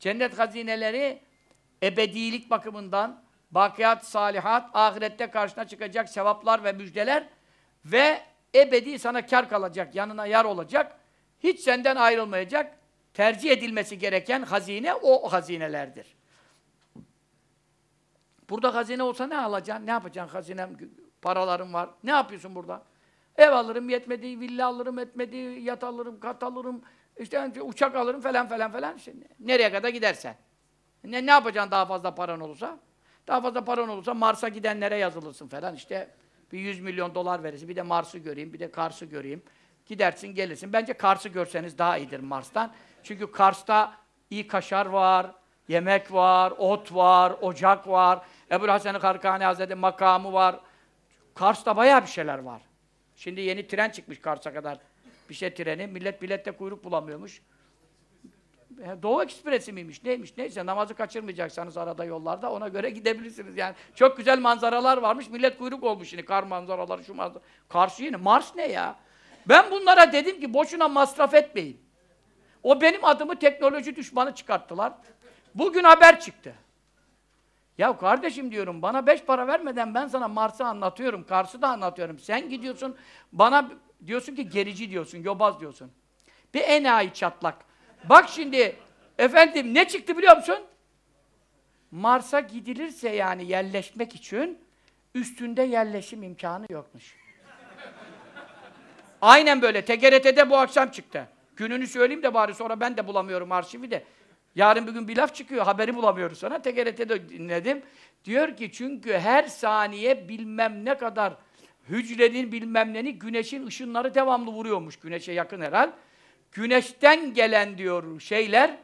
Cennet hazineleri ebedilik bakımından bakiyat, salihat, ahirette karşına çıkacak sevaplar ve müjdeler ve ebedi sana kar kalacak, yanına yar olacak. Hiç senden ayrılmayacak. Tercih edilmesi gereken hazine o hazinelerdir. Burada hazine olsa ne alacaksın? Ne yapacaksın? Hazinem, paralarım var. Ne yapıyorsun burada? Ev alırım yetmedi, villa alırım etmedi, yat alırım, kat alırım, işte uçak alırım falan falan falan. İşte nereye kadar gidersen. Ne, ne yapacaksın daha fazla paran olursa? Daha fazla paran olursa Mars'a gidenlere yazılırsın falan. işte bir 100 milyon dolar verirsin. Bir de Mars'ı göreyim, bir de Kars'ı göreyim. Gidersin, gelirsin. Bence Kars'ı görseniz daha iyidir Mars'tan. Çünkü Kars'ta iyi kaşar var, yemek var, ot var, ocak var. Ebu Hasan-ı Karkani Hazretleri makamı var. Kars'ta bayağı bir şeyler var. Şimdi yeni tren çıkmış Kars'a kadar bir şey treni. Millet bilette kuyruk bulamıyormuş. Doğu Ekspresi miymiş, neymiş, neyse namazı kaçırmayacaksanız arada yollarda ona göre gidebilirsiniz yani. Çok güzel manzaralar varmış, millet kuyruk olmuş şimdi, kar manzaraları, şu manzara. Karşı yine, Mars ne ya? Ben bunlara dedim ki boşuna masraf etmeyin. O benim adımı teknoloji düşmanı çıkarttılar. Bugün haber çıktı. Ya kardeşim diyorum bana beş para vermeden ben sana Mars'ı anlatıyorum, Kars'ı da anlatıyorum. Sen gidiyorsun bana diyorsun ki gerici diyorsun, yobaz diyorsun. Bir enayi çatlak. Bak şimdi efendim ne çıktı biliyor musun? Mars'a gidilirse yani yerleşmek için üstünde yerleşim imkanı yokmuş. Aynen böyle. TGRT'de bu akşam çıktı. Gününü söyleyeyim de bari sonra ben de bulamıyorum arşivi de. Yarın bir gün bir laf çıkıyor, haberi bulamıyoruz sana. Tekerete de dinledim. Diyor ki çünkü her saniye bilmem ne kadar hücrenin bilmem neni güneşin ışınları devamlı vuruyormuş. Güneşe yakın herhal. Güneşten gelen diyor şeyler,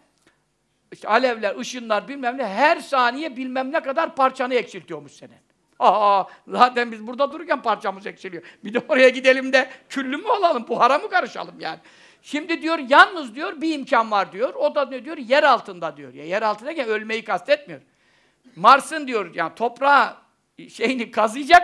işte alevler, ışınlar bilmem ne, her saniye bilmem ne kadar parçanı eksiltiyormuş senin. Aa, zaten biz burada dururken parçamız eksiliyor. Bir de oraya gidelim de küllü mü olalım, buhara mı karışalım yani? Şimdi diyor yalnız diyor bir imkan var diyor. O da ne diyor? Yer altında diyor. Ya yer altında derken ölmeyi kastetmiyor. Mars'ın diyor yani toprağa şeyini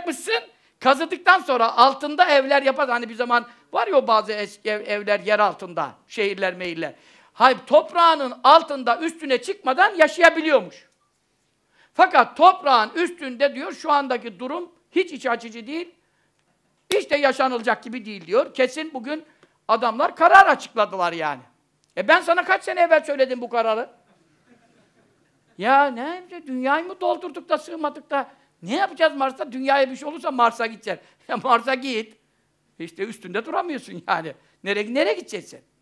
mısın Kazıdıktan sonra altında evler yapar. Hani bir zaman var ya bazı eski ev, evler yer altında. Şehirler, meyiller. Hayır toprağının altında üstüne çıkmadan yaşayabiliyormuş. Fakat toprağın üstünde diyor şu andaki durum hiç iç açıcı değil. Hiç de yaşanılacak gibi değil diyor. Kesin bugün Adamlar karar açıkladılar yani. E ben sana kaç sene evvel söyledim bu kararı? ya ne dünyayı mı doldurduk da sığmadık da ne yapacağız Mars'ta? Dünyaya bir şey olursa Mars'a gideceksin. Mars'a git. İşte üstünde duramıyorsun yani. Nereye, nereye gideceksin?